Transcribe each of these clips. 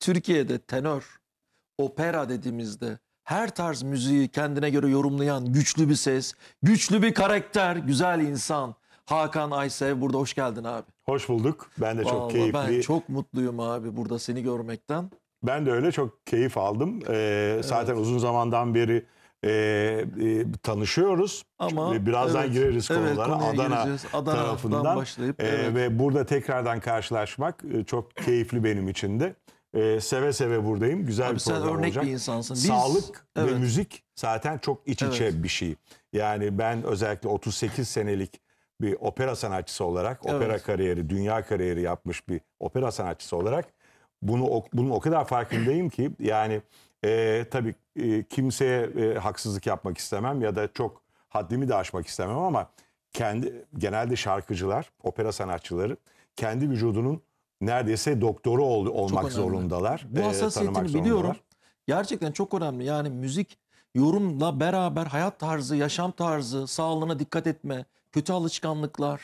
Türkiye'de tenör, opera dediğimizde her tarz müziği kendine göre yorumlayan güçlü bir ses, güçlü bir karakter, güzel insan. Hakan Aysev burada hoş geldin abi. Hoş bulduk. Ben de çok Vallahi keyifli. Ben çok mutluyum abi burada seni görmekten. Ben de öyle çok keyif aldım. Ee, evet. Zaten uzun zamandan beri e, e, tanışıyoruz. Ama birazdan evet, gireriz konulara evet, Adana, Adana tarafından başlayıp e, ve burada tekrardan karşılaşmak e, çok keyifli benim için de. Ee, seve seve buradayım. Güzel Abi bir sen örnek olacak. bir insansın. Biz, Sağlık evet. ve müzik zaten çok iç içe evet. bir şey. Yani ben özellikle 38 senelik bir opera sanatçısı olarak, evet. opera kariyeri, dünya kariyeri yapmış bir opera sanatçısı olarak bunu bunun o kadar farkındayım ki yani e, tabii e, kimseye e, haksızlık yapmak istemem ya da çok haddimi de aşmak istemem ama kendi genelde şarkıcılar, opera sanatçıları kendi vücudunun neredeyse doktoru ol, olmak zorundalar. Bu ee, hassasiyetini e, biliyorum. Zorundalar. Gerçekten çok önemli. Yani müzik yorumla beraber hayat tarzı, yaşam tarzı, sağlığına dikkat etme, kötü alışkanlıklar,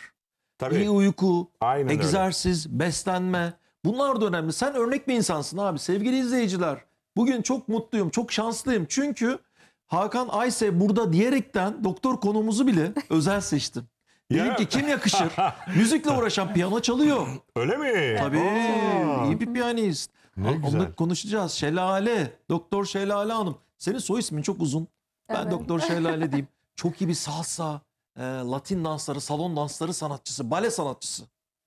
Tabii. iyi uyku, Aynen egzersiz, öyle. beslenme. Bunlar da önemli. Sen örnek bir insansın abi. Sevgili izleyiciler, bugün çok mutluyum, çok şanslıyım. Çünkü Hakan Ayse burada diyerekten doktor konumuzu bile özel seçtim. Dedim ki kim yakışır? Müzikle uğraşan piyano çalıyor. Öyle mi? Tabii. Aa. iyi bir piyanist. Ne Onunla güzel. konuşacağız. Şelale. Doktor Şelale Hanım. Senin soy ismin çok uzun. Ben evet. Doktor Şelale diyeyim. Çok iyi bir salsa, e, Latin dansları, salon dansları sanatçısı, bale sanatçısı.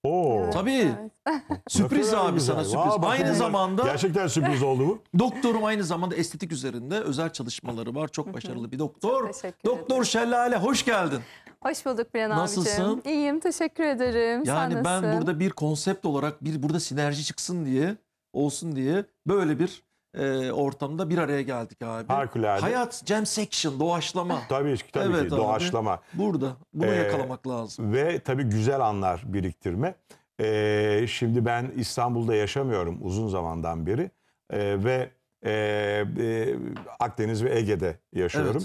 Oo. Tabii. sürpriz abi güzel. sana sürpriz. Vay, Aynı zamanda Gerçekten sürpriz oldu bu. doktorum aynı zamanda estetik üzerinde özel çalışmaları var. Çok başarılı bir doktor. Doktor ederim. Şelale hoş geldin. Hoş bulduk Biren Nasılsın? abicim. İyiyim teşekkür ederim. Yani Sen ben nasılsın? burada bir konsept olarak bir burada sinerji çıksın diye olsun diye böyle bir e, ortamda bir araya geldik abi. Harikulade. Hayat jam section, doğaçlama. Tabii, tabii evet ki abi, doğaçlama. Burada bunu ee, yakalamak lazım. Ve tabii güzel anlar biriktirme. Ee, şimdi ben İstanbul'da yaşamıyorum uzun zamandan beri ee, ve e, e, Akdeniz ve Ege'de yaşıyorum.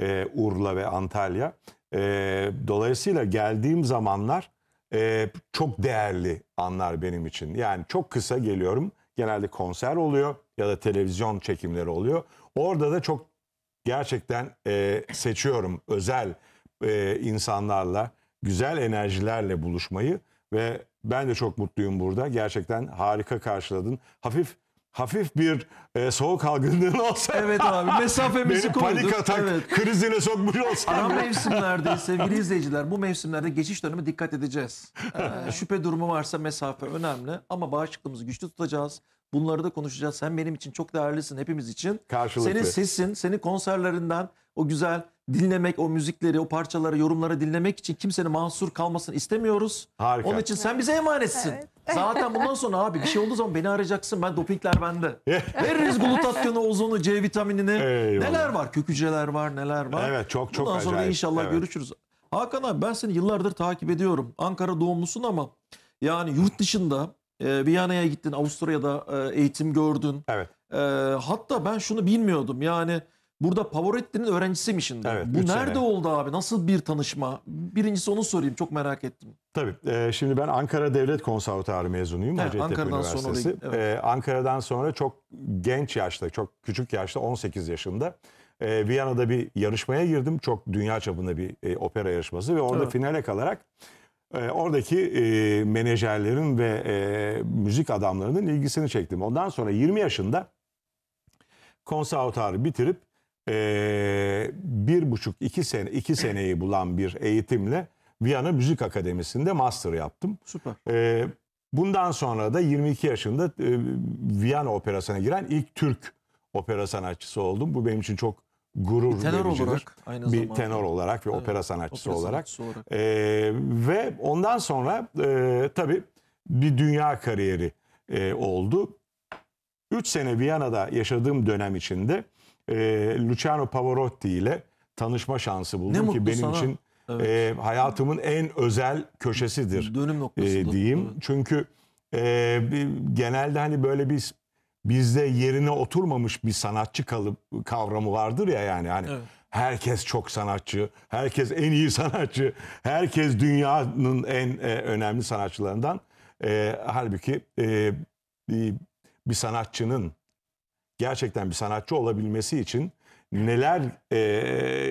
Evet. Ee, Urla ve Antalya. Ee, dolayısıyla geldiğim zamanlar e, çok değerli anlar benim için. Yani çok kısa geliyorum. Genelde konser oluyor ya da televizyon çekimleri oluyor. Orada da çok gerçekten e, seçiyorum özel e, insanlarla, güzel enerjilerle buluşmayı ve ben de çok mutluyum burada. Gerçekten harika karşıladın. Hafif hafif bir e, soğuk algınlığın olsa. Evet abi mesafemizi beni koyduk. panik atak evet. krizine sokmuş olsan. Ara mevsimlerde sevgili izleyiciler bu mevsimlerde geçiş dönemi dikkat edeceğiz. Ee, şüphe durumu varsa mesafe önemli ama bağışıklığımızı güçlü tutacağız. Bunları da konuşacağız. Sen benim için çok değerlisin hepimiz için. Karşılıklı. Senin sesin, senin konserlerinden o güzel dinlemek, o müzikleri, o parçaları, yorumları dinlemek için kimsenin mahsur kalmasını istemiyoruz. Harika. Onun için sen bize emanetsin. Evet. Zaten bundan sonra abi bir şey olduğu zaman beni arayacaksın. Ben dopingler bende. Veririz glutatyonu, ozonu, C vitaminini. Eyvallah. Neler var? Kökücüler var, neler var? Evet, çok çok Bundan acayip. sonra inşallah evet. görüşürüz. Hakan abi ben seni yıllardır takip ediyorum. Ankara doğumlusun ama yani yurt dışında e, Viyana'ya gittin, Avusturya'da e, eğitim gördün. Evet. Ee, hatta ben şunu bilmiyordum yani burada Pavaretti'nin öğrencisiymişsin. Evet, Bu nerede sene. oldu abi? Nasıl bir tanışma? Birincisi onu sorayım çok merak ettim. Tabii. E, şimdi ben Ankara Devlet Konservatuarı mezunuyum. Evet, Ankara'dan Sonra, evet. E, Ankara'dan sonra çok genç yaşta, çok küçük yaşta 18 yaşında e, Viyana'da bir yarışmaya girdim. Çok dünya çapında bir opera yarışması ve orada evet. finale kalarak ee, oradaki e, menajerlerin ve e, müzik adamlarının ilgisini çektim. Ondan sonra 20 yaşında konservatuarı bitirip e, bir buçuk iki sene iki seneyi bulan bir eğitimle Viyana Müzik Akademisi'nde master yaptım. Süper. E, bundan sonra da 22 yaşında e, Viyana Operası'na giren ilk Türk opera sanatçısı oldum. Bu benim için çok gurur bir tenor vericidir. olarak aynı bir zamanda. tenor olarak ve evet, opera sanatçısı opera olarak, sanatçısı olarak. E, ve ondan sonra e, tabii bir dünya kariyeri e, oldu. Üç sene Viyana'da yaşadığım dönem içinde e, Luciano Pavarotti ile tanışma şansı buldum ne ki benim sana. için evet. e, hayatımın en özel köşesidir. Dönüm noktası. E, diyeyim. Evet. Çünkü e, genelde hani böyle bir bizde yerine oturmamış bir sanatçı kalıp kavramı vardır ya yani hani evet. herkes çok sanatçı, herkes en iyi sanatçı, herkes dünyanın en e, önemli sanatçılarından. E, halbuki e, bir sanatçının gerçekten bir sanatçı olabilmesi için neler e,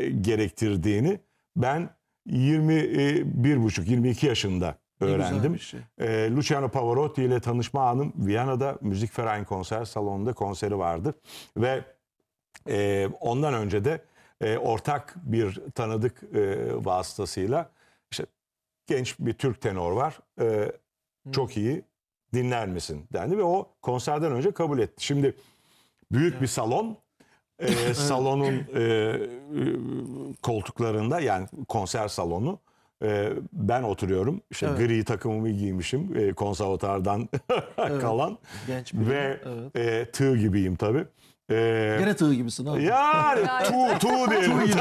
gerektirdiğini ben 21,5-22 e, yaşında öğrendim. Şey. E, Luciano Pavarotti ile tanışma anım Viyana'da Müzik Müzikverein konser salonunda konseri vardı. Ve e, ondan önce de e, ortak bir tanıdık e, vasıtasıyla işte genç bir Türk tenor var. E, çok iyi dinler misin dendi ve o konserden önce kabul etti. Şimdi büyük evet. bir salon e, salonun e, e, koltuklarında yani konser salonu ee, ben oturuyorum. İşte evet. gri takımımı giymişim. E, konservatuardan evet. kalan. Genç biri. Ve evet. E, tığ gibiyim tabii. Ee, Gene tığ gibisin abi. Yani tu, tu diyelim. tu gibi.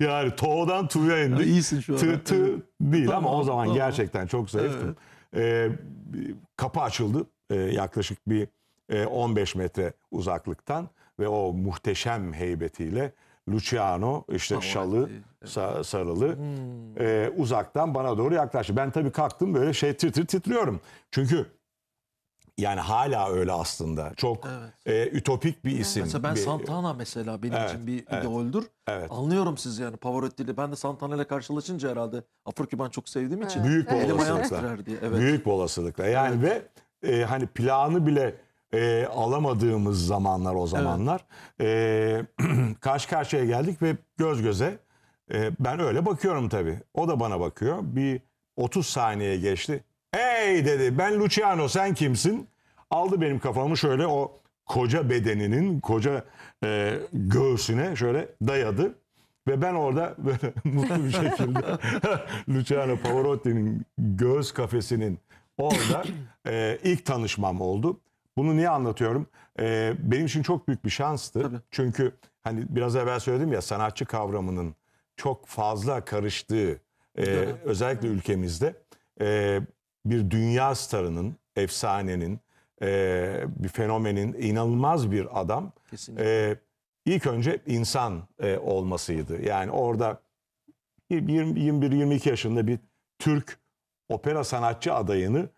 yani toğdan tuğya indik. Ya iyisin şu an. Tığ, tığ değil tamam, ama o zaman tamam. gerçekten çok zayıftım. Evet. Ee, kapı açıldı ee, yaklaşık bir 15 e, metre uzaklıktan ve o muhteşem heybetiyle Luciano işte Havalı, şalı evet. sa- sarılı hmm. e, uzaktan bana doğru yaklaştı. Ben tabii kalktım böyle şey tir tir titriyorum. Çünkü yani hala öyle aslında. Çok evet. e, ütopik bir isim. Mesela ben bir, Santana mesela benim evet, için bir evet, ideoldür. Evet. Anlıyorum siz yani Pavarotti'li. Ben de Santana ile karşılaşınca herhalde Afrika ben çok sevdiğim için. Evet. Büyük bir olasılıkla. Evet. Büyük bir olasılıkla. Yani evet. ve e, hani planı bile e, alamadığımız zamanlar o zamanlar. Evet. E, karşı karşıya geldik ve göz göze e, ben öyle bakıyorum tabii. O da bana bakıyor. Bir 30 saniye geçti. Hey dedi ben Luciano sen kimsin? Aldı benim kafamı şöyle o koca bedeninin koca e, göğsüne şöyle dayadı. Ve ben orada böyle mutlu bir şekilde Luciano Pavarotti'nin göğüs kafesinin orada e, ilk tanışmam oldu. Bunu niye anlatıyorum? Ee, benim için çok büyük bir şanstı. Tabii. Çünkü hani biraz evvel söyledim ya sanatçı kavramının çok fazla karıştığı e, özellikle ülkemizde e, bir dünya starının, efsanenin, e, bir fenomenin inanılmaz bir adam. E, ilk önce insan e, olmasıydı. Yani orada 21-22 yaşında bir Türk opera sanatçı adayını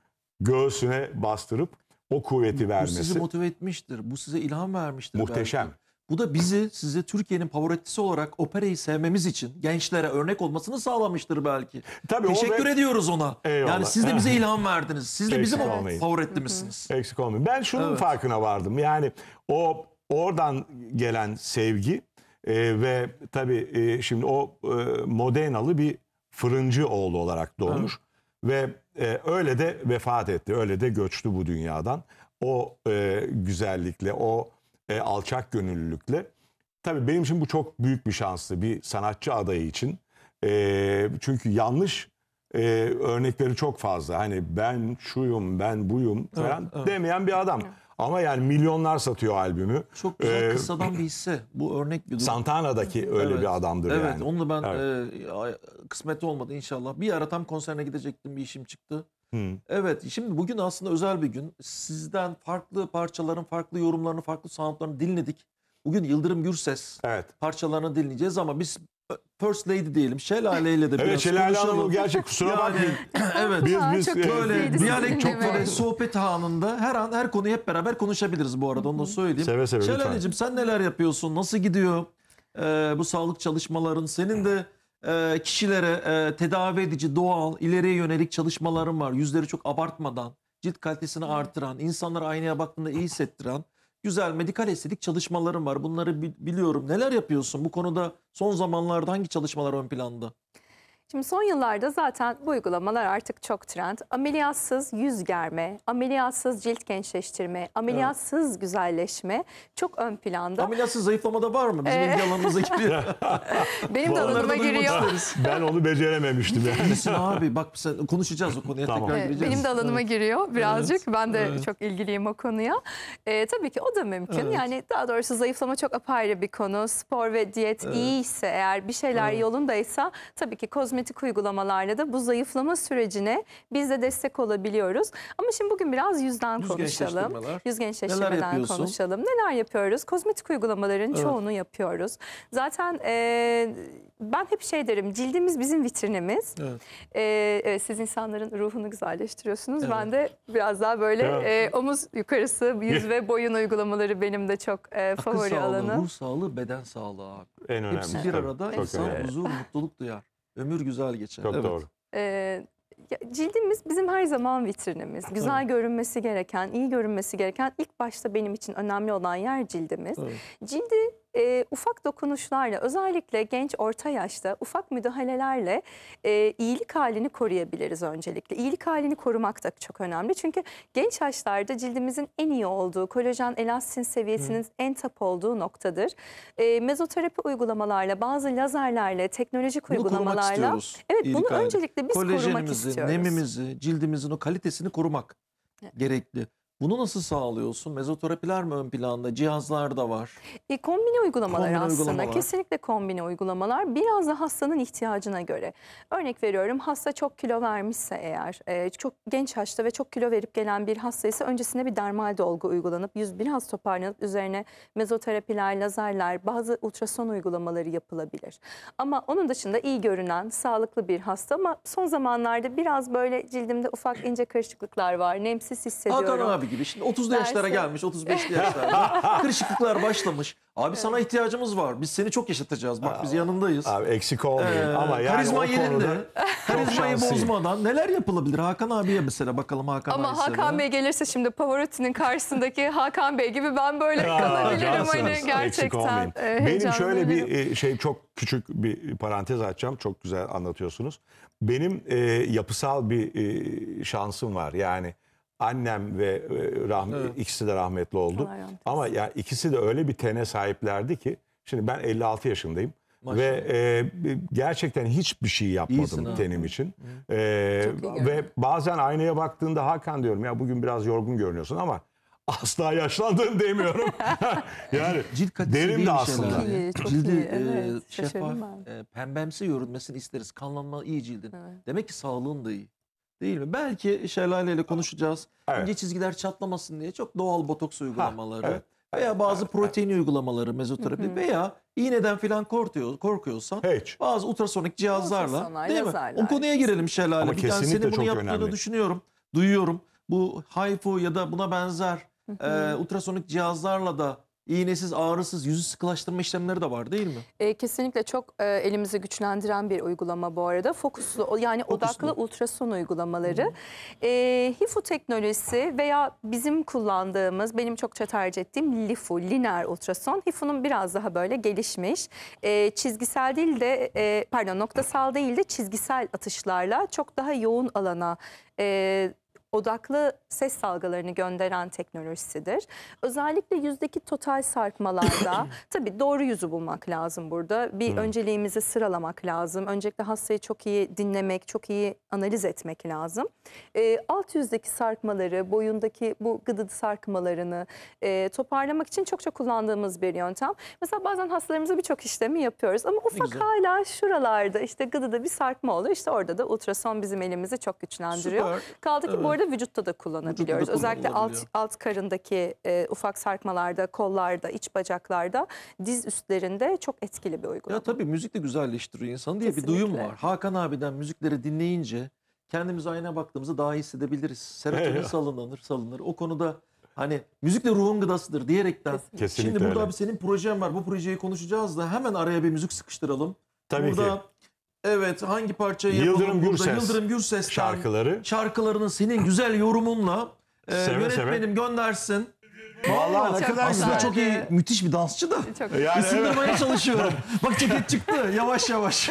göğsüne bastırıp o kuvveti bu vermesi. Bu sizi motive etmiştir. Bu size ilham vermiştir. Muhteşem. Belki. Bu da bizi size Türkiye'nin favoritisi olarak operayı sevmemiz için gençlere örnek olmasını sağlamıştır belki. Tabii Teşekkür ve... ediyoruz ona. Eyvallah. Yani siz de bize ilham verdiniz. Siz de bizim favoritimizsiniz. Eksik olmayın. Ben şunun evet. farkına vardım. Yani o oradan gelen sevgi e, ve tabii e, şimdi o e, Modenalı bir fırıncı oğlu olarak doğmuş. Evet. Ve e, öyle de vefat etti. Öyle de göçtü bu dünyadan. O e, güzellikle, o e, alçak gönüllülükle. Tabii benim için bu çok büyük bir şanstı bir sanatçı adayı için. E, çünkü yanlış e, örnekleri çok fazla. Hani ben şuyum, ben buyum falan evet, evet. demeyen bir adam. Evet. Ama yani milyonlar satıyor albümü. Çok güzel ee, kıssadan bir hisse. Bu örnek bir durum. Santana'daki öyle evet, bir adamdır evet, yani. Evet onu ben evet. e, kısmet olmadı inşallah. Bir ara tam konserine gidecektim bir işim çıktı. Hmm. Evet şimdi bugün aslında özel bir gün. Sizden farklı parçaların farklı yorumlarını farklı soundlarını dinledik. Bugün Yıldırım Gürses evet. parçalarını dinleyeceğiz ama biz First Lady diyelim. Şelale ile de biraz evet, Şelale Hanım gerçek kusura yani, bakmayın. evet. Biz, biz, çok böyle diyalek çok böyle sohbet anında her an her konuyu hep beraber konuşabiliriz bu arada onu da söyleyeyim. Seve seve Şelaleciğim sen neler yapıyorsun? Nasıl gidiyor ee, bu sağlık çalışmaların? Senin de e, kişilere e, tedavi edici, doğal, ileriye yönelik çalışmaların var. Yüzleri çok abartmadan, cilt kalitesini artıran, insanlara aynaya baktığında iyi hissettiren güzel medikal estetik çalışmalarım var. Bunları biliyorum. Neler yapıyorsun? Bu konuda son zamanlarda hangi çalışmalar ön planda? Şimdi son yıllarda zaten bu uygulamalar artık çok trend. Ameliyatsız yüz germe, ameliyatsız cilt gençleştirme, ameliyatsız evet. güzelleşme çok ön planda. Ameliyatsız zayıflamada var mı? Bizim ee... ilgi giriyor. Benim de alanıma giriyor. ben onu becerememiştim yani. abi bak sen konuşacağız o konuya tamam. tekrar gireceğiz. Benim de alanıma evet. giriyor birazcık. Evet. Ben de evet. çok ilgiliyim o konuya. Ee, tabii ki o da mümkün. Evet. Yani daha doğrusu zayıflama çok apayrı bir konu. Spor ve diyet evet. iyi ise eğer bir şeyler evet. yolundaysa tabii ki kozmetik kozmetik uygulamalarla da bu zayıflama sürecine biz de destek olabiliyoruz. Ama şimdi bugün biraz yüzden Yüz konuşalım. Yüz gençleştirmeden Neler konuşalım. Neler yapıyoruz? Kozmetik uygulamaların evet. çoğunu yapıyoruz. Zaten e, ben hep şey derim cildimiz bizim vitrinimiz. Evet. E, evet, siz insanların ruhunu güzelleştiriyorsunuz. Evet. Ben de biraz daha böyle evet. e, omuz yukarısı, yüz ve boyun uygulamaları benim de çok e, favori Akıl sağlığı, alanım. Ruh sağlığı, beden sağlığı abi. En önemli. Hepsi bir arada çok insan önemli. huzur, mutluluk duyar. Ömür güzel geçer. Çok evet. doğru. Ee, cildimiz bizim her zaman vitrinimiz. Güzel evet. görünmesi gereken, iyi görünmesi gereken ilk başta benim için önemli olan yer cildimiz. Evet. Cildi e, ufak dokunuşlarla özellikle genç orta yaşta ufak müdahalelerle e, iyilik halini koruyabiliriz öncelikle. İyilik halini korumak da çok önemli. Çünkü genç yaşlarda cildimizin en iyi olduğu, kolajen elastin seviyesinin Hı. en tap olduğu noktadır. E, mezoterapi uygulamalarla, bazı lazerlerle, teknolojik bunu uygulamalarla. Evet bunu halini. öncelikle biz korumak istiyoruz. Kolajenimizi, nemimizi, cildimizin o kalitesini korumak evet. gerekli. Bunu nasıl sağlıyorsun? Mezoterapiler mi ön planda? Cihazlar da var. E, kombine uygulamalar kombine aslında. Uygulamalar. Kesinlikle kombine uygulamalar. Biraz da hastanın ihtiyacına göre. Örnek veriyorum hasta çok kilo vermişse eğer, e, çok genç yaşta ve çok kilo verip gelen bir hasta ise öncesinde bir dermal dolgu uygulanıp yüz biraz toparlanıp üzerine mezoterapiler, lazerler, bazı ultrason uygulamaları yapılabilir. Ama onun dışında iyi görünen, sağlıklı bir hasta ama son zamanlarda biraz böyle cildimde ufak ince karışıklıklar var. Nemsiz hissediyorum. Hakan abi gibi. Şimdi 30 yaşlara gelmiş, 35 yaşlarda. Kırışıklıklar başlamış. Abi evet. sana ihtiyacımız var. Biz seni çok yaşatacağız. Bak Aa, biz yanındayız. Abi eksik olmayın ee, ama yani karizma yerinde. Karizmayı bozmadan neler yapılabilir? Hakan abiye mesela bakalım Hakan Ama abi Hakan Bey gelirse şimdi Pavarotti'nin karşısındaki Hakan Bey gibi ben böyle ya, kalabilirim hani gerçekten. E, Benim şöyle bir e, şey çok küçük bir parantez açacağım. Çok güzel anlatıyorsunuz. Benim e, yapısal bir e, şansım var. Yani Annem ve e, evet. ikisi de rahmetli oldu. Ama ya ikisi de öyle bir tene sahiplerdi ki. Şimdi ben 56 yaşındayım. Maşallah. Ve e, gerçekten hiçbir şey yapmadım İyisin, tenim ha. için. E, ve bazen aynaya baktığında Hakan diyorum ya bugün biraz yorgun görünüyorsun ama asla yaşlandın demiyorum. yani cilt derim de aslında. Çok çok Cildi iyi. Evet, e, şeffaf, e, pembemsi görünmesini isteriz. Kanlanma iyi cildin. Evet. Demek ki sağlığın da iyi. Değil mi? Belki Şelale ile konuşacağız. Evet. İnce çizgiler çatlamasın diye çok doğal botoks uygulamaları. Ha, evet. Veya bazı evet, protein evet. uygulamaları mezoterapi veya iğneden filan korkuyor, korkuyorsan Hiç. bazı ultrasonik cihazlarla Ultrasona, değil mi? O konuya girelim Şelale. Ama bir tane senin bunu yaptığını önemli. düşünüyorum, duyuyorum. Bu HIFU ya da buna benzer E, ultrasonik cihazlarla da iğnesiz, ağrısız, yüzü sıkılaştırma işlemleri de var değil mi? E, kesinlikle çok e, elimizi güçlendiren bir uygulama bu arada. Fokuslu yani Fokuslu. odaklı ultrason uygulamaları. E, HIFU teknolojisi veya bizim kullandığımız, benim çokça tercih ettiğim LIFU, lineer ultrason. HIFU'nun biraz daha böyle gelişmiş. E, çizgisel değil de, e, pardon noktasal değil de çizgisel atışlarla çok daha yoğun alana e, odaklı ses salgılarını gönderen teknolojisidir. Özellikle yüzdeki total sarkmalarda tabii doğru yüzü bulmak lazım burada. Bir hmm. önceliğimizi sıralamak lazım. Öncelikle hastayı çok iyi dinlemek, çok iyi analiz etmek lazım. E, alt yüzdeki sarkmaları, boyundaki bu gıdıdı sarkmalarını e, toparlamak için çok çok kullandığımız bir yöntem. Mesela bazen hastalarımıza birçok işlemi yapıyoruz ama ufak hala şuralarda işte gıdıda bir sarkma oluyor. İşte orada da ultrason bizim elimizi çok güçlendiriyor. Süper. Kaldı ki evet. bu arada da vücutta da kullanabiliyoruz. Vücutta da Özellikle alt, alt karındaki e, ufak sarkmalarda, kollarda, iç bacaklarda, diz üstlerinde çok etkili bir uygulama. Ya tabii müzik de güzelleştiriyor insanı diye Kesinlikle. bir duyum var. Hakan abiden müzikleri dinleyince kendimizi ayna baktığımızda daha hissedebiliriz. Serotonin salınır, salınır. O konuda Hani müzik de ruhun gıdasıdır diyerekten. Kesinlikle Şimdi burada öyle. abi senin projen var. Bu projeyi konuşacağız da hemen araya bir müzik sıkıştıralım. Tabii burada ki. Evet hangi parçayı Yıldırım yapalım Gürses Yıldırım Gürses'ten şarkıları. şarkılarını senin güzel yorumunla e, Seve seve. yönetmenim göndersin. Vallahi ne kadar Aslında güzel. çok iyi, müthiş bir dansçı da. Çok Yani Isındırmaya çalışıyorum. Bak ceket çıktı yavaş yavaş.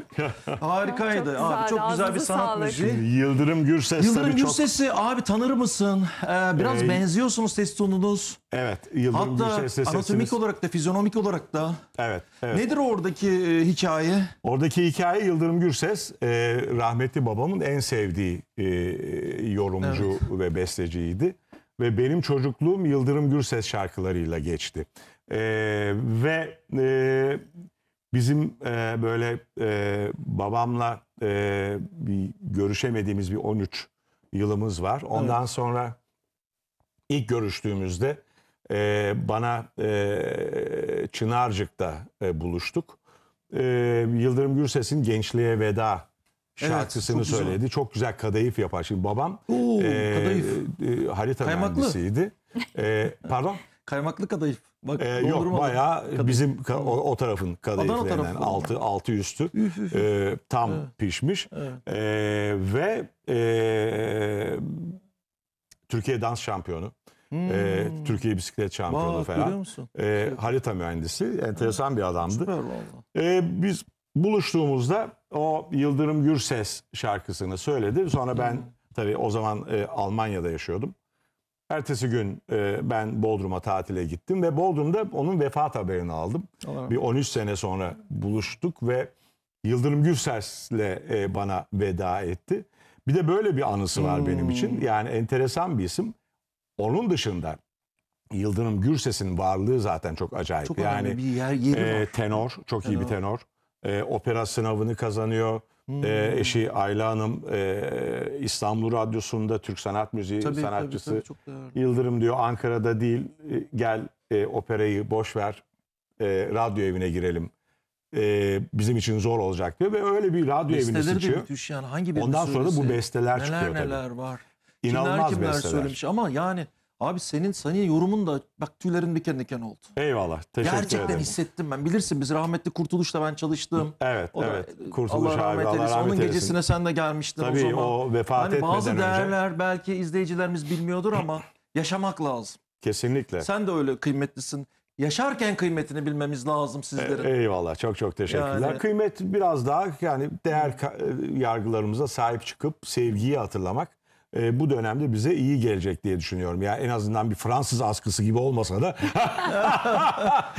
Harikaydı. Çok abi, çok güzel bir ağzınıza sanat sağlık. müziği. Yıldırım Gürses Yıldırım tabii çok. abi tanır mısın? Ee, biraz Ee, benziyorsunuz ses tonunuz. Evet, Yıldırım Hatta Gürses'le anatomik olarak da fizyonomik olarak da. Evet, evet. Nedir oradaki e, hikaye? Oradaki hikaye Yıldırım Gürses, e, rahmetli babamın en sevdiği e, yorumcu ve besteciydi ve benim çocukluğum Yıldırım Gürses şarkılarıyla geçti. E, ve e, bizim e, böyle e, babamla e, bir görüşemediğimiz bir 13 yılımız var. Ondan evet. sonra ilk görüştüğümüzde e, bana e, Çınarcık'ta e, buluştuk. E, Yıldırım Gürses'in Gençliğe Veda şarkısını evet, söyledi. Güzel. Çok güzel kadayıf yapar. Şimdi babam Oo, e, kadayıf. E, harita Kaymaklı. mühendisiydi. E, pardon? Kaymaklı kadayıf. Bak, e, yok bayağı kadayıf. bizim ka, o, o tarafın kadayıflarından altı, altı üstü üf, üf. E, tam evet. pişmiş. Evet. E, ve e, Türkiye dans şampiyonu. Hmm. E, Türkiye bisiklet şampiyonu Bak, falan. E, harita mühendisi. Enteresan evet. bir adamdı. Süper vallahi. E, biz buluştuğumuzda o Yıldırım Gürses şarkısını söyledi. Sonra ben hmm. tabii o zaman e, Almanya'da yaşıyordum. Ertesi gün e, ben Bodrum'a tatile gittim ve Bodrum'da onun vefat haberini aldım. Olarak. Bir 13 sene sonra buluştuk ve Yıldırım Gürses'le e, bana veda etti. Bir de böyle bir anısı var hmm. benim için. Hmm. Yani enteresan bir isim. Onun dışında Yıldırım Gürses'in varlığı zaten çok acayip. Çok yani bir yer, yeri E, tenor, çok tenor. iyi bir tenor e, opera sınavını kazanıyor. Hmm. E, eşi Ayla Hanım e, İstanbul Radyosu'nda Türk Sanat Müziği tabii, sanatçısı. Tabii, tabii, çok Yıldırım diyor Ankara'da değil e, gel e, operayı boş ver e, radyo evine girelim. E, bizim için zor olacak diyor ve öyle bir radyo evine evini seçiyor. Müthiş yani. Hangi Ondan sonra da bu besteler neler, çıkıyor neler tabii. Neler var. İnanılmaz kimler, kimler besteler. söylemiş ama yani Abi senin saniye yorumun da bak tüylerim diken diken oldu. Eyvallah. Teşekkür Gerçekten ederim. hissettim ben. Bilirsin biz rahmetli Kurtuluş'la ben çalıştım. Evet, o evet. Da, Kurtuluş Allah rahmet abi, eylesin. Allah rahmet Onun eylesin. gecesine sen de gelmiştin Tabii, o zaman. Tabii o vefat hani etmeden Bazı değerler önce... belki izleyicilerimiz bilmiyordur ama yaşamak lazım. Kesinlikle. Sen de öyle kıymetlisin yaşarken kıymetini bilmemiz lazım e, sizlerin. E, eyvallah çok çok teşekkürler. Yani... Kıymet biraz daha yani değer yargılarımıza sahip çıkıp sevgiyi hatırlamak e, bu dönemde bize iyi gelecek diye düşünüyorum. Yani en azından bir Fransız askısı gibi olmasa da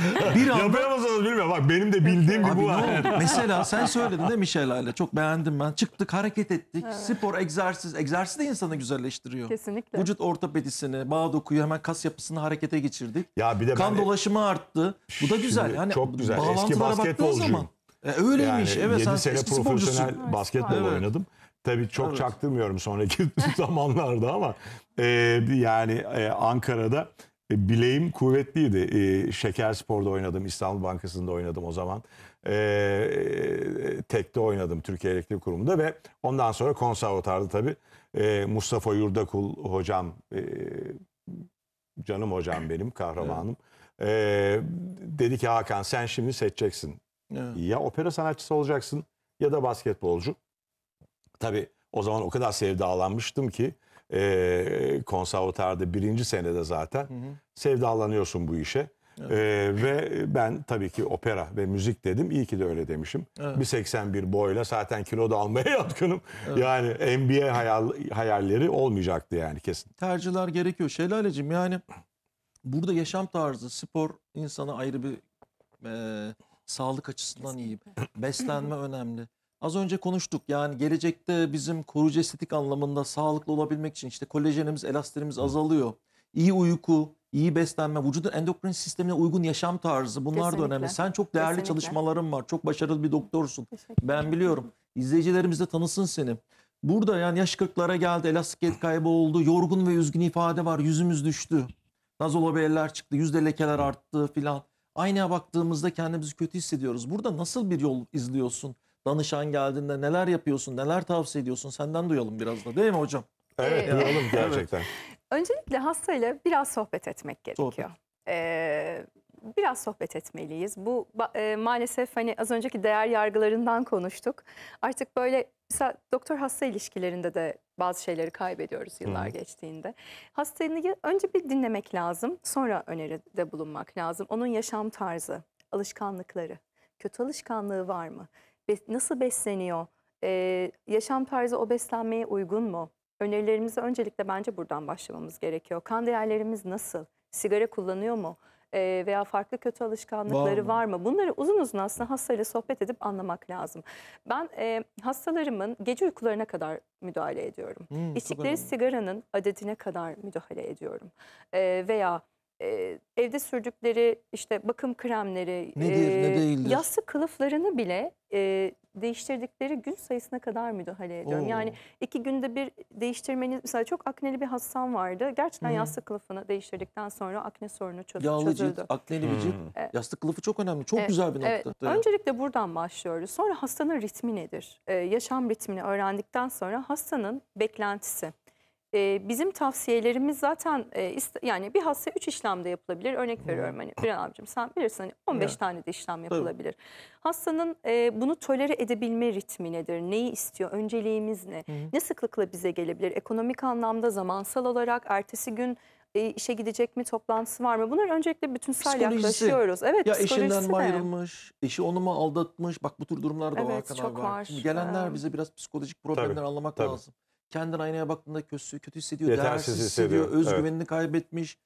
bir anda... yapamazsanız bilmiyorum. Bak benim de bildiğim bir bu var. Mesela sen söyledin değil mi Şelale? Çok beğendim ben. Çıktık, hareket ettik. Evet. Spor, egzersiz. Egzersiz de insanı güzelleştiriyor. Kesinlikle. Vücut ortopedisini, bağ dokuyu hemen kas yapısını harekete geçirdik. Ya bir de kan ben... dolaşımı arttı. Bu da güzel. Yani çok güzel. Eski basketbolcuyum. Zaman, e, öyleymiş. Yani evet, 7 sene profesyonel basketbol evet. oynadım. Tabii çok evet. çaktırmıyorum sonraki zamanlarda ama e, yani e, Ankara'da e, bileğim kuvvetliydi. E, Şeker Spor'da oynadım, İstanbul Bankası'nda oynadım o zaman. E, e, tekte oynadım Türkiye Elektrik Kurumu'nda ve ondan sonra konservatuarda tabii e, Mustafa Yurdakul hocam, e, canım hocam benim, kahramanım. Evet. E, dedi ki Hakan sen şimdi seçeceksin. Evet. Ya opera sanatçısı olacaksın ya da basketbolcu. Tabi o zaman o kadar sevdalanmıştım ki e, konservatuarda birinci senede zaten hı hı. sevdalanıyorsun bu işe. Evet. Ee, ve ben tabii ki opera ve müzik dedim. İyi ki de öyle demişim. Evet. Bir 81 boyla zaten kilo da almaya yatkınım. Evet. Yani NBA hayal, hayalleri olmayacaktı yani kesin. Tercihler gerekiyor. Şelalecim yani burada yaşam tarzı, spor insana ayrı bir e, sağlık açısından iyi. Beslenme önemli. Az önce konuştuk yani gelecekte bizim koruyucu estetik anlamında sağlıklı olabilmek için işte kolajenimiz, elastinimiz azalıyor. İyi uyku, iyi beslenme, vücudun endokrin sistemine uygun yaşam tarzı bunlar Kesinlikle. da önemli. Sen çok değerli Kesinlikle. çalışmaların var. Çok başarılı bir doktorsun. Ben biliyorum. İzleyicilerimiz de tanısın seni. Burada yani yaş 40'lara geldi, elastik et kaybı oldu, yorgun ve üzgün ifade var, yüzümüz düştü. Nazolabeller çıktı, yüzde lekeler arttı filan. Aynaya baktığımızda kendimizi kötü hissediyoruz. Burada nasıl bir yol izliyorsun? danışan geldiğinde neler yapıyorsun, neler tavsiye ediyorsun senden duyalım biraz da değil mi hocam? Evet, duyalım gerçekten. Öncelikle hastayla biraz sohbet etmek gerekiyor. Sohbet. Ee, biraz sohbet etmeliyiz. Bu e, maalesef hani az önceki değer yargılarından konuştuk. Artık böyle mesela doktor hasta ilişkilerinde de bazı şeyleri kaybediyoruz yıllar Hı. geçtiğinde. Hastayı önce bir dinlemek lazım. Sonra öneride bulunmak lazım. Onun yaşam tarzı, alışkanlıkları, kötü alışkanlığı var mı? nasıl besleniyor, ee, yaşam tarzı o beslenmeye uygun mu? Önerilerimize öncelikle bence buradan başlamamız gerekiyor. Kan değerlerimiz nasıl? Sigara kullanıyor mu? Ee, veya farklı kötü alışkanlıkları var mı? var mı? Bunları uzun uzun aslında hastayla sohbet edip anlamak lazım. Ben e, hastalarımın gece uykularına kadar müdahale ediyorum. Hmm, İçtikleri sigaranın adedine kadar müdahale ediyorum. Ee, veya e, evde sürdükleri işte bakım kremleri, Nedir, e, ne değildir? kılıflarını bile e, değiştirdikleri gün sayısına kadar müdahale ediyorum. Oo. Yani iki günde bir değiştirmeniz, mesela çok akneli bir hastam vardı. Gerçekten Hı. yassı kılıfını değiştirdikten sonra akne sorunu çöz Yağlı çözüldü. cilt, akneli bir cilt. Evet. Yastık kılıfı çok önemli. Çok Evet, güzel bir nokta. Evet. Öncelikle buradan başlıyoruz. Sonra hastanın ritmi nedir? Ee, yaşam ritmini öğrendikten sonra hastanın beklentisi e, bizim tavsiyelerimiz zaten e, yani bir hasta 3 işlemde yapılabilir. Örnek veriyorum hani Biren abicim sen bilirsin hani 15 evet. tane de işlem yapılabilir. Tabii. Hastanın e, bunu tolere edebilme ritmi nedir? Neyi istiyor? Önceliğimiz ne? Hı -hı. Ne sıklıkla bize gelebilir? Ekonomik anlamda zamansal olarak ertesi gün e, işe gidecek mi, toplantısı var mı? Bunlar öncelikle bütünsel yaklaşıyoruz. Evet, ya eşinden mi ayrılmış, eşi onu mu aldatmış? Bak bu tür durumlar da evet, var. Hakan çok var. var. Şimdi gelenler bize biraz psikolojik problemler tabii, anlamak tabii. lazım kendin aynaya baktığında kötü, kötü hissediyor, Yetersiz değersiz hissediyor, hissediyor özgüvenini evet. kaybetmiş.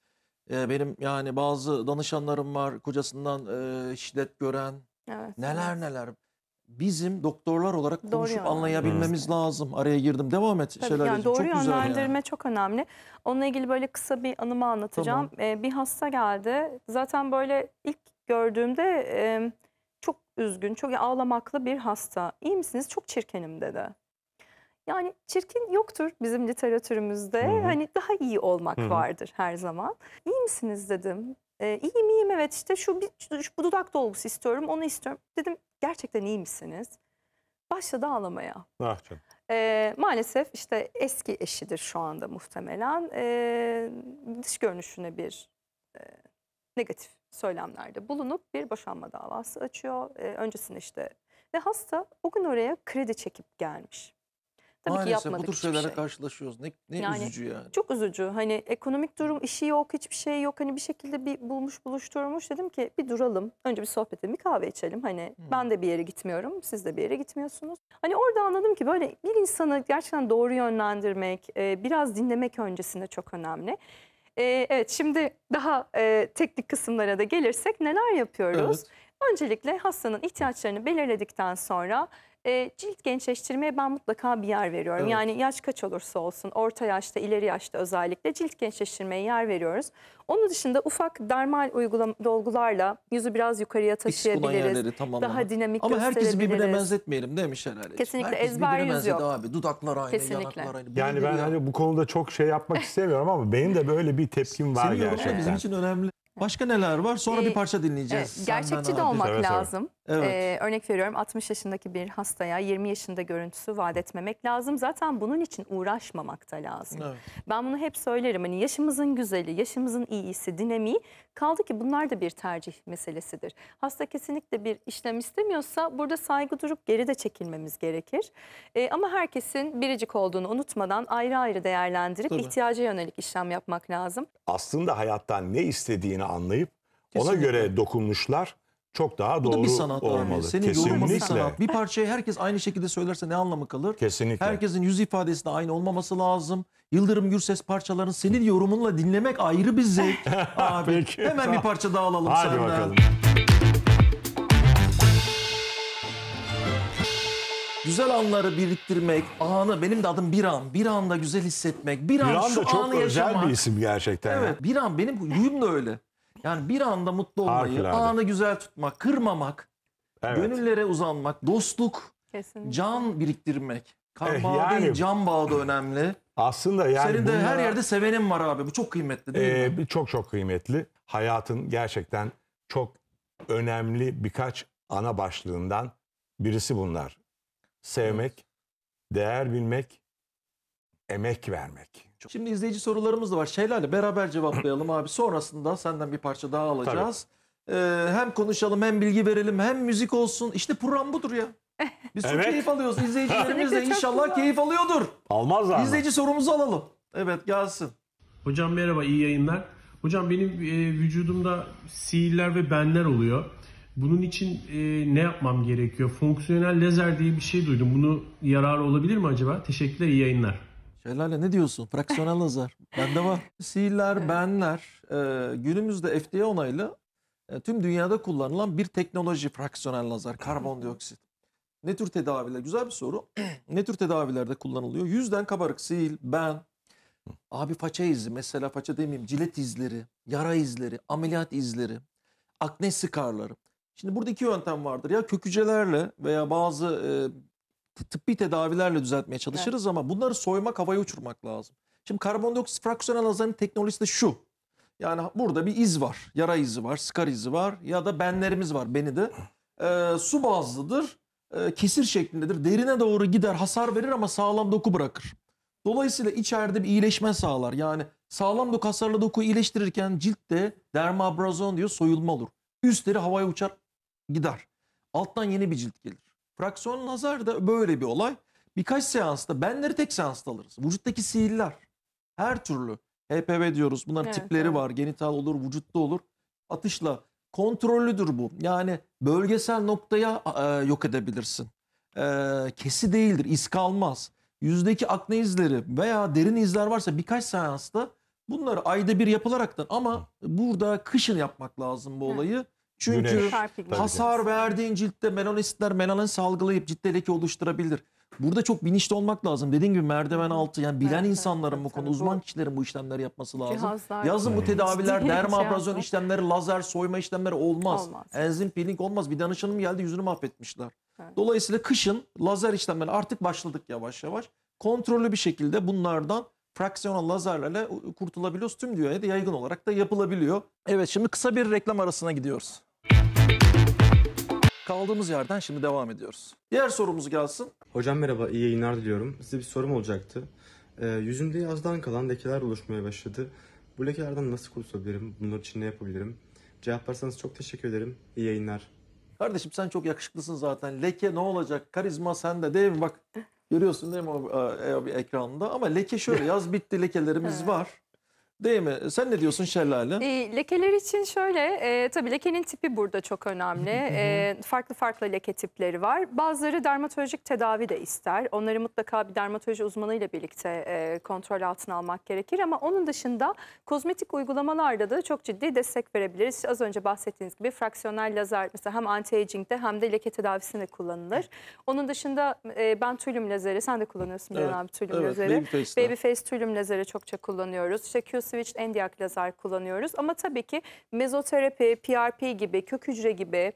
Ee, benim yani bazı danışanlarım var kocasından e, şiddet gören evet, neler evet. neler. Bizim doktorlar olarak doğru konuşup yani. anlayabilmemiz Hı. lazım. Araya girdim. Devam et. Tabii şeyler yani doğru çok yönlendirme yani. çok önemli. Onunla ilgili böyle kısa bir anımı anlatacağım. Tamam. Ee, bir hasta geldi. Zaten böyle ilk gördüğümde e, çok üzgün, çok ağlamaklı bir hasta. İyi misiniz? Çok çirkenim dedi. Yani çirkin yoktur bizim literatürümüzde. Hı-hı. Hani daha iyi olmak Hı-hı. vardır her zaman. İyi misiniz dedim. Ee, iyiyim iyiyim evet işte şu, bir, şu bu dudak dolgusu istiyorum onu istiyorum. Dedim gerçekten iyi misiniz? Başladı ağlamaya. Ah canım. Ee, maalesef işte eski eşidir şu anda muhtemelen. Ee, dış görünüşüne bir e, negatif söylemlerde bulunup bir boşanma davası açıyor. Ee, öncesinde işte ve hasta o gün oraya kredi çekip gelmiş. Tabii Maalesef ki yapmadık bu tür şeylere şey. karşılaşıyoruz. Ne, ne yani, üzücü yani. Çok üzücü. Hani ekonomik durum, işi yok, hiçbir şey yok. Hani bir şekilde bir bulmuş buluşturmuş. Dedim ki bir duralım. Önce bir sohbet edelim, bir kahve içelim. Hani hmm. ben de bir yere gitmiyorum, siz de bir yere gitmiyorsunuz. Hani orada anladım ki böyle bir insanı gerçekten doğru yönlendirmek, e, biraz dinlemek öncesinde çok önemli. E, evet şimdi daha e, teknik kısımlara da gelirsek neler yapıyoruz? Evet. Öncelikle hastanın ihtiyaçlarını belirledikten sonra e, cilt gençleştirmeye ben mutlaka bir yer veriyorum. Evet. Yani yaş kaç olursa olsun orta yaşta ileri yaşta özellikle cilt gençleştirmeye yer veriyoruz. Onun dışında ufak dermal uygulama, dolgularla yüzü biraz yukarıya taşıyabiliriz. tamam. Daha dinamik Ama herkesi birbirine benzetmeyelim değil mi Şener? Kesinlikle Herkes ezber yüz yok. Abi. Dudaklar aynı, Kesinlikle. yanaklar aynı. Yani ben hani ya. hani bu konuda çok şey yapmak istemiyorum ama benim de böyle bir tepkim var Senin gerçekten. Senin bizim için önemli. Başka neler var? Sonra ee, bir parça dinleyeceğiz. Evet, gerçekçi de olmak evet, lazım. Evet. Evet. Ee, örnek veriyorum 60 yaşındaki bir hastaya 20 yaşında görüntüsü vaat etmemek lazım. Zaten bunun için uğraşmamak da lazım. Evet. Ben bunu hep söylerim. Hani yaşımızın güzeli, yaşımızın iyisi, dinamiği kaldı ki bunlar da bir tercih meselesidir. Hasta kesinlikle bir işlem istemiyorsa burada saygı durup geri de çekilmemiz gerekir. Ee, ama herkesin biricik olduğunu unutmadan ayrı ayrı değerlendirip Tabii. ihtiyaca yönelik işlem yapmak lazım. Aslında hayattan ne istediğini anlayıp Kesinlikle. ona göre dokunmuşlar çok daha doğru Bu da bir sanat olmalı. Senin yorumun bir sanat. Bir parçayı herkes aynı şekilde söylerse ne anlamı kalır? Kesinlikle. Herkesin yüz ifadesi de aynı olmaması lazım. Yıldırım Gürses parçalarını senin yorumunla dinlemek ayrı bir zevk. abi. Peki, Hemen tamam. bir parça daha alalım Hadi senden. bakalım. Güzel anları biriktirmek, anı benim de adım bir an. Bir anda güzel hissetmek, bir an, bir an şu da çok anı özel yaşamak. bir isim gerçekten. Evet, bir an benim huyum da öyle. Yani bir anda mutlu olmayı, Harikulade. anı güzel tutmak, kırmamak, Evet. gönüllere uzanmak, dostluk, Kesinlikle. can biriktirmek. Kan Eh, yani- değil, can bağı da önemli. Aslında yani Senin de bunlara- her yerde sevenin var abi. Bu çok kıymetli değil eh, mi? çok çok kıymetli. Hayatın gerçekten çok önemli birkaç ana başlığından birisi bunlar. Sevmek, değer bilmek, emek vermek. Şimdi izleyici sorularımız da var. Şeylerle beraber cevaplayalım abi. Sonrasında senden bir parça daha alacağız. Ee, hem konuşalım hem bilgi verelim hem müzik olsun. İşte program budur ya. Biz çok Evet. keyif alıyoruz. İzleyicilerimiz de inşallah keyif alıyordur. Almazlar mı? İzleyici sorumuzu alalım. Evet gelsin. Hocam merhaba, iyi yayınlar. Hocam benim e, vücudumda sihirler ve benler oluyor. Bunun için e, ne yapmam gerekiyor? Fonksiyonel lazer diye bir şey duydum. Bunu yararı olabilir mi acaba? Teşekkürler, iyi yayınlar. Şelale ne diyorsun? Fraksiyonel nazar. Bende var. C'ler, benler e, günümüzde FDA onaylı e, tüm dünyada kullanılan bir teknoloji fraksiyonel nazar, karbondioksit. Ne tür tedaviler? Güzel bir soru. ne tür tedavilerde kullanılıyor? Yüzden kabarık, sil, ben. Abi faça izi, mesela faça demeyeyim, cilet izleri, yara izleri, ameliyat izleri, akne sıkarları. Şimdi burada iki yöntem vardır. Ya kökücelerle veya bazı e, tıbbi tedavilerle düzeltmeye çalışırız evet. ama bunları soymak, havaya uçurmak lazım. Şimdi karbondioksit fraksiyonel azalım teknolojisi de şu. Yani burada bir iz var. Yara izi var, skar izi var ya da benlerimiz var, beni de. E, su bazlıdır, e, kesir şeklindedir. Derine doğru gider, hasar verir ama sağlam doku bırakır. Dolayısıyla içeride bir iyileşme sağlar. Yani sağlam doku hasarlı doku iyileştirirken ciltte dermabrazon diyor soyulma olur. Üstleri havaya uçar gider. Alttan yeni bir cilt gelir. Fraksiyon nazar da böyle bir olay. Birkaç seansta benleri tek seansta alırız. Vücuttaki sihirler her türlü HPV diyoruz. Bunların evet, tipleri evet. var. Genital olur, vücutta olur. Atışla kontrollüdür bu. Yani bölgesel noktaya e, yok edebilirsin. E, kesi değildir, iz kalmaz. Yüzdeki akne izleri veya derin izler varsa birkaç seansta bunları ayda bir yapılaraktan ama burada kışın yapmak lazım bu olayı. Evet. Çünkü Güneş, hasar verdiğin ciltte melanositler melanin salgılayıp ciltte leke oluşturabilir. Burada çok bilinçli olmak lazım. Dediğim gibi merdiven altı yani bilen evet, insanların evet, bu konu uzman bu... kişilerin bu işlemleri yapması lazım. Cihazlar, Yazın bu tedaviler dermabrazyon işlemleri, lazer soyma işlemleri olmaz. olmaz. Enzim peeling olmaz. Bir danışanım geldi yüzünü mahvetmişler. Evet. Dolayısıyla kışın lazer işlemleri artık başladık yavaş yavaş. Kontrollü bir şekilde bunlardan fraksiyonel lazerlerle kurtulabiliyoruz. Tüm dünyada yaygın olarak da yapılabiliyor. Evet şimdi kısa bir reklam arasına gidiyoruz. Kaldığımız yerden şimdi devam ediyoruz. Diğer sorumuz gelsin. Hocam merhaba, iyi yayınlar diliyorum. Size bir sorum olacaktı. Ee, yüzümde yazdan kalan lekeler oluşmaya başladı. Bu lekelerden nasıl kurtulabilirim? Bunlar için ne yapabilirim? Cevap Cevaplarsanız çok teşekkür ederim. İyi yayınlar. Kardeşim sen çok yakışıklısın zaten. Leke ne olacak? Karizma sende değil mi? Bak görüyorsun değil mi o, e, e, o, o ekranda? Ama leke şöyle yaz bitti lekelerimiz var. Değil mi? Sen ne diyorsun şelale? E, lekeler için şöyle, e, tabii lekenin tipi burada çok önemli. e, farklı farklı leke tipleri var. Bazıları dermatolojik tedavi de ister. Onları mutlaka bir dermatoloji uzmanıyla birlikte e, kontrol altına almak gerekir. Ama onun dışında kozmetik uygulamalarda da çok ciddi destek verebiliriz. Az önce bahsettiğiniz gibi fraksiyonel lazer mesela hem anti-aging'de hem de leke tedavisinde kullanılır. Onun dışında e, ben tülüm lazeri, sen de kullanıyorsun evet, Beren abi tülüm evet, lazeri. Babyface baby tülüm lazeri çokça kullanıyoruz. İşte QC switched endiaklazar kullanıyoruz. Ama tabii ki mezoterapi, PRP gibi, kök hücre gibi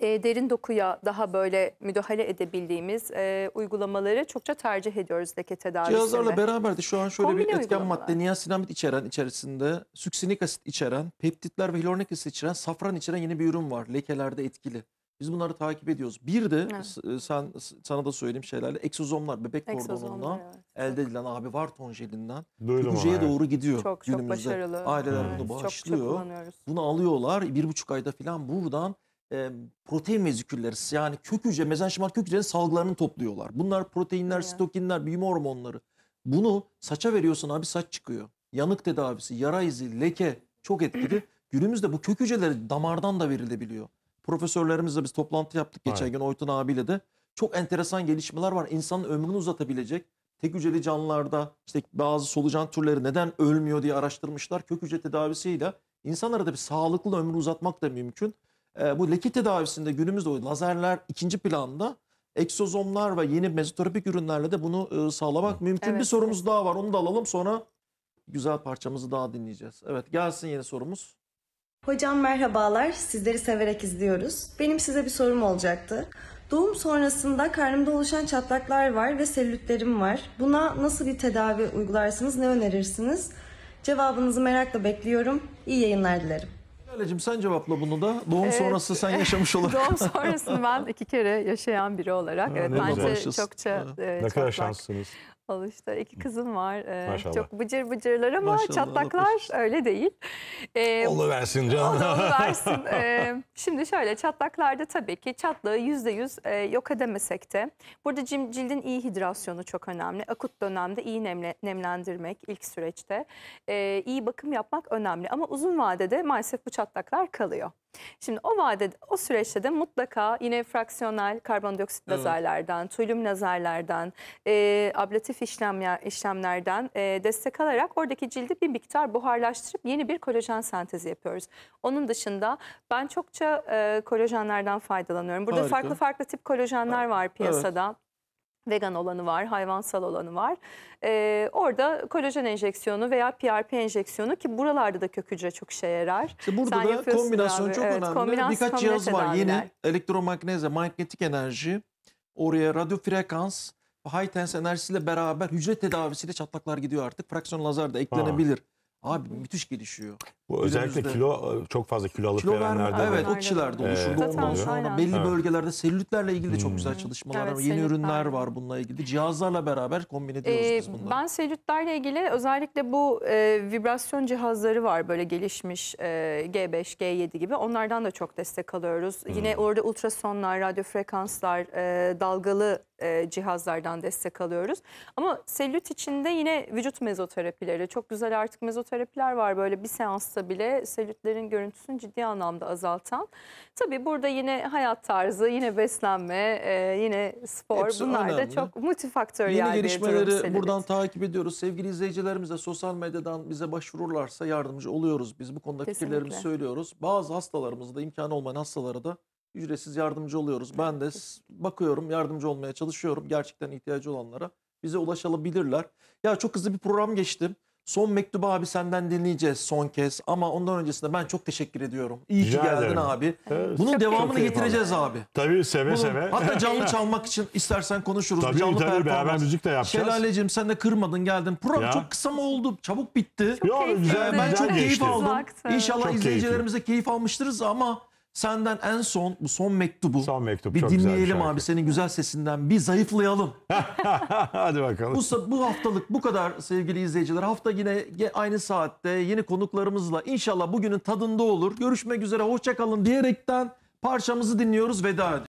e, derin dokuya daha böyle müdahale edebildiğimiz e, uygulamaları çokça tercih ediyoruz leke tedavisinde. Cihazlarla beraber de şu an şöyle Kombine bir etken madde niasinamid içeren içerisinde süksinik asit içeren, peptitler ve hyaluronik asit içeren, safran içeren yeni bir ürün var. Lekelerde etkili. Biz bunları takip ediyoruz. Bir de evet. E, sen sana da söyleyeyim şeylerle eksozomlar bebek kordonundan evet. elde edilen abi var tonjelinden hücreye doğru gidiyor. Çok günümüzde. çok başarılı. Aileler evet. bunu bağışlıyor. Çok, çok bunu alıyorlar. Bir buçuk ayda falan buradan e, protein vezikülleri yani kök hücre, mezenşimal kök hücre salgılarını topluyorlar. Bunlar proteinler, evet. sitokinler, büyüme hormonları. Bunu saça veriyorsun abi saç çıkıyor. Yanık tedavisi, yara izi, leke çok etkili. Günümüzde bu kök hücreleri damardan da verilebiliyor. Profesörlerimizle biz toplantı yaptık geçen gün Oytun abiyle de. Çok enteresan gelişmeler var. İnsanın ömrünü uzatabilecek tek hücreli canlılarda işte bazı solucan türleri neden ölmüyor diye araştırmışlar. Kök hücre tedavisiyle insanlara da bir sağlıklı ömür uzatmak da mümkün. E, bu leke tedavisinde günümüzde o lazerler ikinci planda. Eksozomlar ve yeni mezoterapik ürünlerle de bunu e, sağlamak mümkün. Evet. Bir sorumuz daha var onu da alalım sonra güzel parçamızı daha dinleyeceğiz. Evet gelsin yeni sorumuz. Hocam merhabalar, sizleri severek izliyoruz. Benim size bir sorum olacaktı. Doğum sonrasında karnımda oluşan çatlaklar var ve selülitlerim var. Buna nasıl bir tedavi uygularsınız, ne önerirsiniz? Cevabınızı merakla bekliyorum. İyi yayınlar dilerim. Hilal'cim sen cevapla bunu da. Doğum evet. sonrası sen yaşamış olarak. Doğum sonrasını ben iki kere yaşayan biri olarak. Ha, evet, bence başlasın. çokça ha. e, Ne kadar şanslısınız. Al işte iki kızım var. Ee, Çok bıcır bıcırlar ama Maşallah, çatlaklar Allah öyle değil. Ee, Onu versin canım. Onu versin. Ee, şimdi şöyle çatlaklarda tabii ki çatlağı yüzde yüz e, yok edemesek de burada cildin iyi hidrasyonu çok önemli. Akut dönemde iyi nemle, nemlendirmek ilk süreçte. Ee, iyi bakım yapmak önemli ama uzun vadede maalesef bu çatlaklar kalıyor. Şimdi o vade, o süreçte de mutlaka yine fraksiyonel karbondioksit evet. lazerlerden, tüylüm lazerlerden, e, ablatif ya işlemlerden e, destek alarak oradaki cildi bir miktar buharlaştırıp yeni bir kolajen sentezi yapıyoruz. Onun dışında ben çokça e, kolajenlerden faydalanıyorum. Burada Harika. farklı farklı tip kolajenler var piyasada. Evet vegan olanı var, hayvansal olanı var. Ee, orada kolajen enjeksiyonu veya PRP enjeksiyonu ki buralarda da kök hücre çok işe yarar. İşte burada Sen da kombinasyon abi. çok evet, önemli. Kombinasyon, Birkaç cihaz var yeni elektromagneze, manyetik enerji, oraya radyo frekans, high tens enerjisiyle beraber hücre tedavisiyle çatlaklar gidiyor artık. Fraksiyon lazer de eklenebilir. Ha. Abi müthiş gelişiyor. Bu özellikle kilo e, çok fazla kilo alıp kilo verenlerde. Verme, evet, o kişilerde ee, oluşur. Evet, Ondan oluyor. sonra belli evet. bölgelerde selülitlerle ilgili de çok hmm. güzel çalışmalar evet, var. Yeni ürünler var bununla ilgili. Cihazlarla beraber kombin ee, ediyoruz ee, biz bunları. Ben selülitlerle ilgili özellikle bu e, vibrasyon cihazları var böyle gelişmiş e, G5, G7 gibi. Onlardan da çok destek alıyoruz. Hmm. Yine orada ultrasonlar, radyo frekanslar, e, dalgalı e, cihazlardan destek alıyoruz. Ama selülit içinde yine vücut mezoterapileri çok güzel artık mezoterapiler var böyle bir seans olmasa bile selülitlerin görüntüsünü ciddi anlamda azaltan. Tabii burada yine hayat tarzı, yine beslenme, e, yine spor Hepsi bunlar önemli. da çok multifaktör Yeni gelişmeleri buradan takip ediyoruz. Sevgili izleyicilerimiz de sosyal medyadan bize başvururlarsa yardımcı oluyoruz. Biz bu konuda Kesinlikle. fikirlerimizi söylüyoruz. Bazı hastalarımızda imkanı olmayan hastalara da ücretsiz yardımcı oluyoruz. Ben de bakıyorum, yardımcı olmaya çalışıyorum gerçekten ihtiyacı olanlara. Bize ulaşabilirler. Ya çok hızlı bir program geçtim. Son mektubu abi senden dinleyeceğiz son kez ama ondan öncesinde ben çok teşekkür ediyorum. İyi Rica ki geldin ederim. abi. Evet, Bunun devamını getireceğiz abi. Tabii seve Bunun, seve. Hatta canlı çalmak için istersen konuşuruz. Tabii canlı tabii beraber müzik de yapacağız. Şelalecim sen de kırmadın geldin. Program ya. çok kısa mı oldu? Çabuk bitti. Çok Yo, güzel, güzel, ben çok keyif aldım. Uzaktı. İnşallah çok izleyicilerimize keyif almıştırız ama Senden en son bu son mektubu son mektup, bir çok dinleyelim güzel bir şarkı. abi senin güzel sesinden bir zayıflayalım. Hadi bakalım. Bu, bu haftalık bu kadar sevgili izleyiciler. Hafta yine aynı saatte yeni konuklarımızla inşallah bugünün tadında olur. Görüşmek üzere hoşçakalın diyerekten parçamızı dinliyoruz veda ediyoruz.